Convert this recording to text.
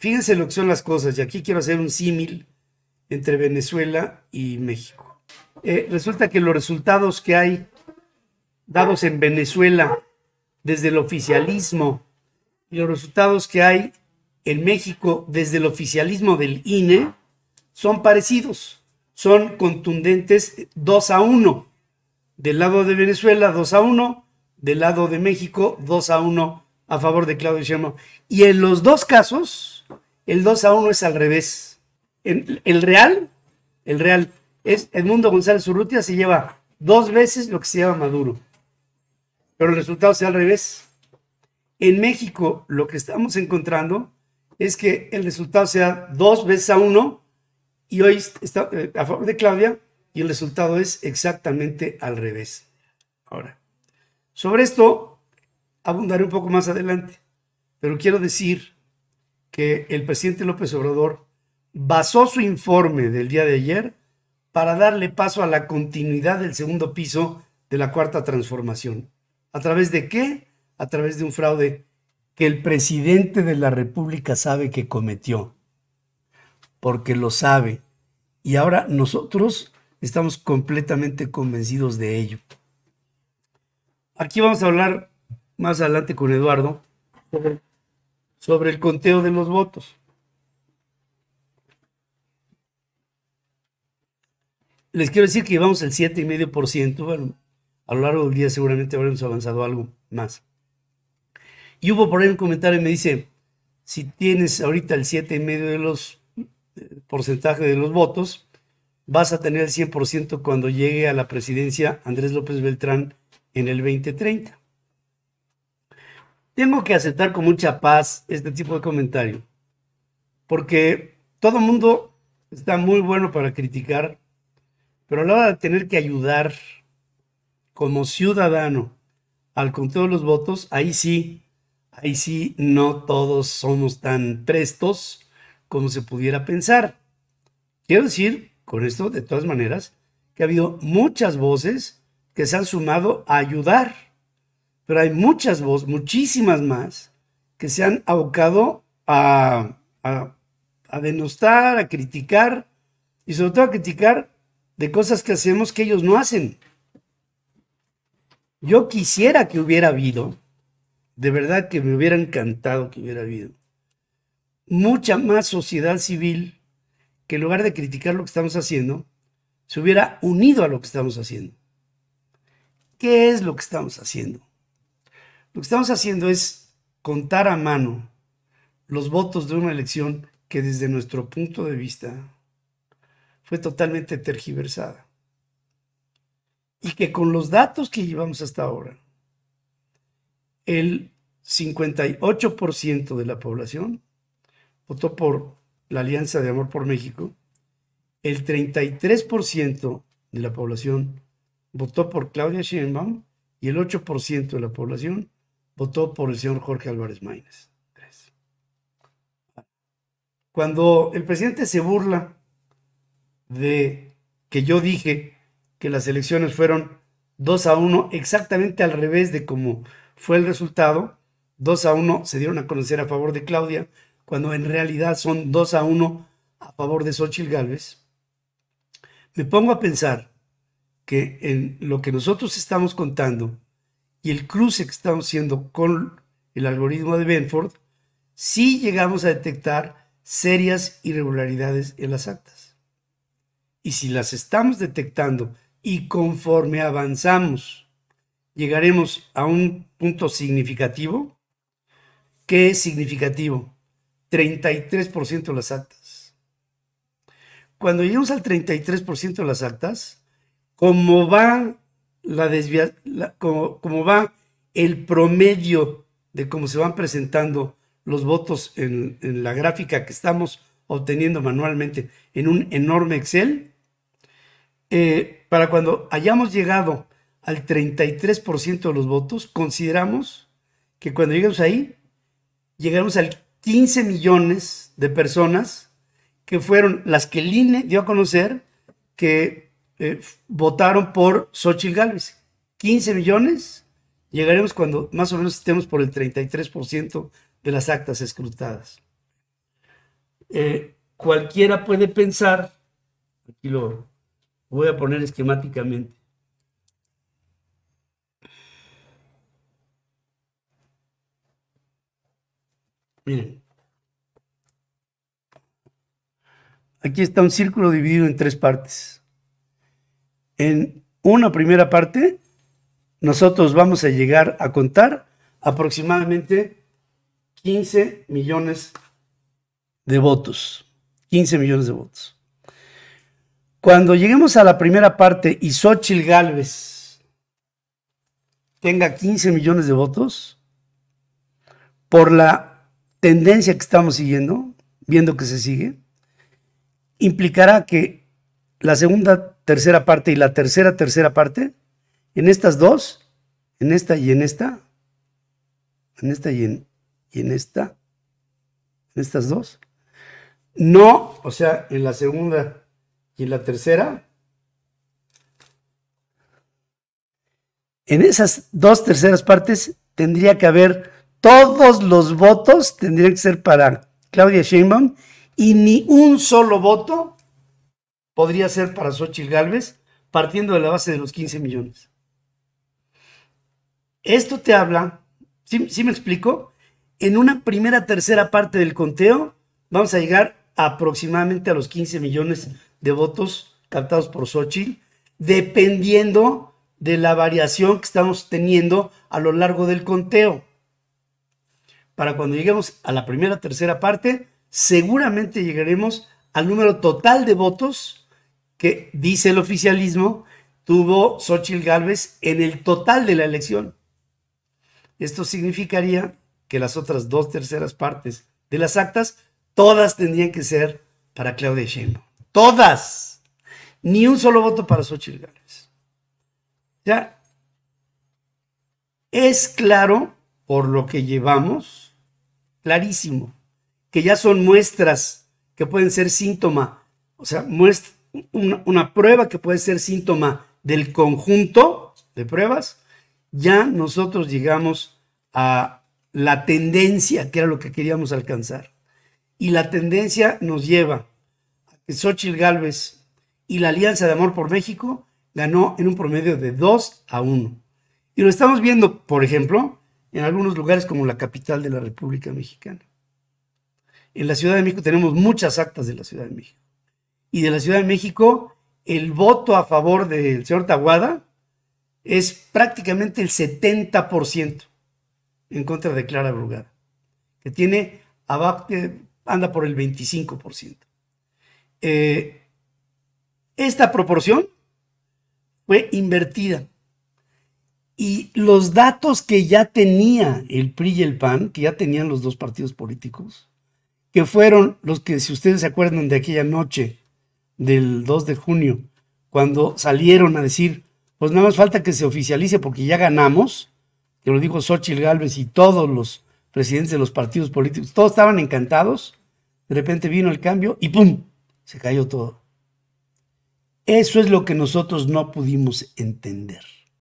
Fíjense lo que son las cosas, y aquí quiero hacer un símil entre Venezuela y México. Eh, resulta que los resultados que hay dados en Venezuela desde el oficialismo y los resultados que hay en México desde el oficialismo del INE son parecidos, son contundentes 2 a 1. Del lado de Venezuela 2 a 1, del lado de México 2 a 1 a favor de Claudio Sheinbaum. Y en los dos casos, el 2 a 1 es al revés. el Real, el Real, es Edmundo González Urrutia se lleva dos veces lo que se lleva Maduro. Pero el resultado sea al revés. En México lo que estamos encontrando es que el resultado sea dos veces a uno y hoy está eh, a favor de Claudia y el resultado es exactamente al revés. Ahora, sobre esto abundaré un poco más adelante, pero quiero decir que el presidente López Obrador basó su informe del día de ayer para darle paso a la continuidad del segundo piso de la cuarta transformación. ¿A través de qué? A través de un fraude que el presidente de la República sabe que cometió, porque lo sabe. Y ahora nosotros estamos completamente convencidos de ello. Aquí vamos a hablar más adelante con Eduardo sobre el conteo de los votos. Les quiero decir que llevamos el 7,5%. Bueno, a lo largo del día seguramente habremos avanzado algo más. Y hubo por ahí un comentario que me dice, si tienes ahorita el 7,5% de los eh, porcentaje de los votos, vas a tener el 100% cuando llegue a la presidencia Andrés López Beltrán en el 2030. Tengo que aceptar con mucha paz este tipo de comentario, porque todo mundo está muy bueno para criticar, pero a la hora de tener que ayudar como ciudadano al conteo de los votos, ahí sí, ahí sí no todos somos tan prestos como se pudiera pensar. Quiero decir con esto, de todas maneras, que ha habido muchas voces que se han sumado a ayudar pero hay muchas voces, muchísimas más, que se han abocado a, a denostar, a criticar, y sobre todo a criticar de cosas que hacemos que ellos no hacen. Yo quisiera que hubiera habido, de verdad que me hubiera encantado que hubiera habido, mucha más sociedad civil que en lugar de criticar lo que estamos haciendo, se hubiera unido a lo que estamos haciendo. ¿Qué es lo que estamos haciendo? Lo que estamos haciendo es contar a mano los votos de una elección que desde nuestro punto de vista fue totalmente tergiversada. Y que con los datos que llevamos hasta ahora, el 58% de la población votó por la Alianza de Amor por México, el 33% de la población votó por Claudia Sheinbaum y el 8% de la población votó por el señor Jorge Álvarez Maínez. Cuando el presidente se burla de que yo dije que las elecciones fueron 2 a 1, exactamente al revés de cómo fue el resultado, 2 a 1 se dieron a conocer a favor de Claudia, cuando en realidad son 2 a 1 a favor de Xochitl Gálvez. Me pongo a pensar que en lo que nosotros estamos contando y el cruce que estamos haciendo con el algoritmo de Benford, sí llegamos a detectar serias irregularidades en las actas. Y si las estamos detectando y conforme avanzamos, llegaremos a un punto significativo. ¿Qué es significativo? 33% de las actas. Cuando llegamos al 33% de las actas, como va la desviación como, va el promedio de cómo se van presentando los votos en, la gráfica que estamos obteniendo manualmente en un enorme Excel, eh, para cuando hayamos llegado al 33% de los votos, consideramos que cuando lleguemos ahí, llegaremos al 15 millones de personas que fueron las que el INE dio a conocer que eh, votaron por Xochitl Gálvez. 15 millones, llegaremos cuando más o menos estemos por el 33% de las actas escrutadas. Eh, cualquiera puede pensar, aquí lo voy a poner esquemáticamente, Miren. Aquí está un círculo dividido en tres partes. En una primera parte, nosotros vamos a llegar a contar aproximadamente 15 millones de votos. 15 millones de votos. Cuando lleguemos a la primera parte y Xochitl Galvez tenga 15 millones de votos, por la tendencia que estamos siguiendo, viendo que se sigue, implicará que la segunda tercera parte y la tercera, tercera parte, en estas dos, en esta y en esta, en esta y en, esta, en estas dos, no, o sea, en la segunda y en la tercera, en esas dos terceras partes tendría que haber todos los votos tendrían que ser para Claudia Sheinbaum y ni un solo voto podría ser para Sochi Galvez, partiendo de la base de los 15 millones. Esto te habla, si me explico? En una primera tercera parte del conteo, vamos a llegar aproximadamente a los 15 millones de votos captados por Sochi, dependiendo de la variación que estamos teniendo a lo largo del conteo. Para cuando lleguemos a la primera tercera parte, seguramente llegaremos al número total de votos que dice el oficialismo tuvo Xochitl Gálvez en el total de la elección. Esto significaría que las otras dos terceras partes de las actas, todas tendrían que ser para Claudia Sheinbaum. Todas. Ni un solo voto para Xochitl Gálvez. Ya es claro, por lo que llevamos, clarísimo, que ya son muestras que pueden ser síntoma, o sea, muestras, una, prueba que puede ser síntoma del conjunto de pruebas, ya nosotros llegamos a la tendencia, que era lo que queríamos alcanzar. Y la tendencia nos lleva a que Xochitl Galvez y la Alianza de Amor por México ganó en un promedio de 2 a 1. Y lo estamos viendo, por ejemplo, en algunos lugares como la capital de la República Mexicana. En la Ciudad de México tenemos muchas actas de la Ciudad de México y de la Ciudad de México, el voto a favor del señor Taguada es prácticamente el 70% en contra de Clara Brugada, que tiene anda por el 25%. Eh, esta proporción fue invertida. Y los datos que ya tenía el PRI y el PAN, que ya tenían los dos partidos políticos, que fueron los que, si ustedes se acuerdan de aquella noche del 2 de junio, cuando salieron a decir, pues nada más falta que se oficialice porque ya ganamos, que lo dijo Xochitl Gálvez y todos los presidentes de los partidos políticos, todos estaban encantados, de repente vino el cambio y ¡pum! se cayó todo. Eso es lo que nosotros no pudimos entender.